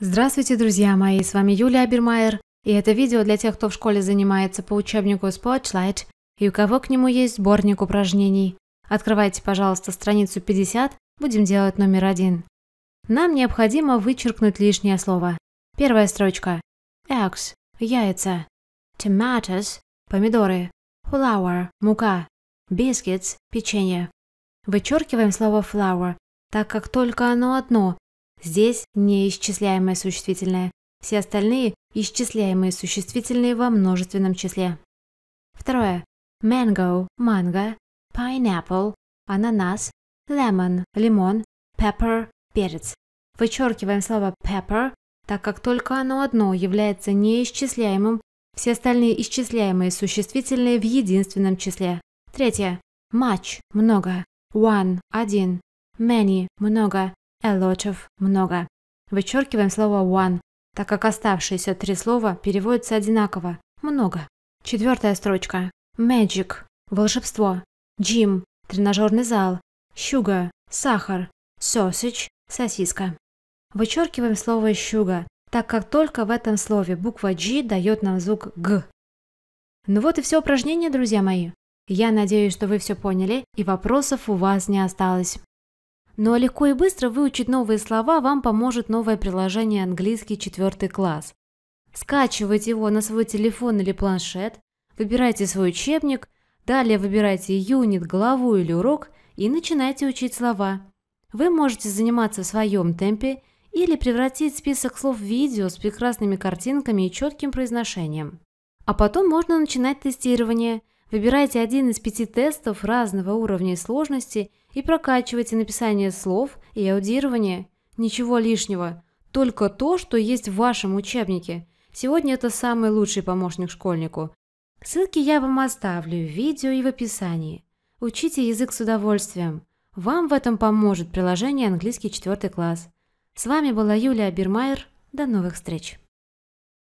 Здравствуйте, друзья мои, с вами Юлия Абермайер, и это видео для тех, кто в школе занимается по учебнику Spotlight и у кого к нему есть сборник упражнений. Открывайте, пожалуйста, страницу 50, будем делать номер один. Нам необходимо вычеркнуть лишнее слово. Первая строчка. Eggs – яйца. Tomatoes – помидоры. Flour – мука. Biscuits – печенье. Вычеркиваем слово flour, так как только оно одно Здесь неисчисляемое существительное. Все остальные – исчисляемые существительные во множественном числе. Второе. Mango – манго, pineapple – ананас, lemon – лимон, pepper – перец. Вычеркиваем слово pepper, так как только оно одно является неисчисляемым, все остальные исчисляемые существительные в единственном числе. Третье. Much – много. One – один. Many – много. Элочев много. Вычеркиваем слово «one», так как оставшиеся три слова переводятся одинаково – много. Четвертая строчка. Magic – волшебство. Gym – тренажерный зал. Sugar – сахар. Sausage – сосиска. Вычеркиваем слово «щуга», так как только в этом слове буква G дает нам звук G. Ну вот и все упражнение, друзья мои. Я надеюсь, что вы все поняли и вопросов у вас не осталось. Но легко и быстро выучить новые слова вам поможет новое приложение «Английский четвертый класс». Скачивайте его на свой телефон или планшет, выбирайте свой учебник, далее выбирайте юнит, главу или урок и начинайте учить слова. Вы можете заниматься в своем темпе или превратить список слов в видео с прекрасными картинками и четким произношением. А потом можно начинать тестирование. Выбирайте один из пяти тестов разного уровня и сложности и прокачивайте написание слов и аудирование. Ничего лишнего, только то, что есть в вашем учебнике. Сегодня это самый лучший помощник школьнику. Ссылки я вам оставлю в видео и в описании. Учите язык с удовольствием. Вам в этом поможет приложение «Английский четвертый класс». С вами была Юлия Бирмайер. До новых встреч!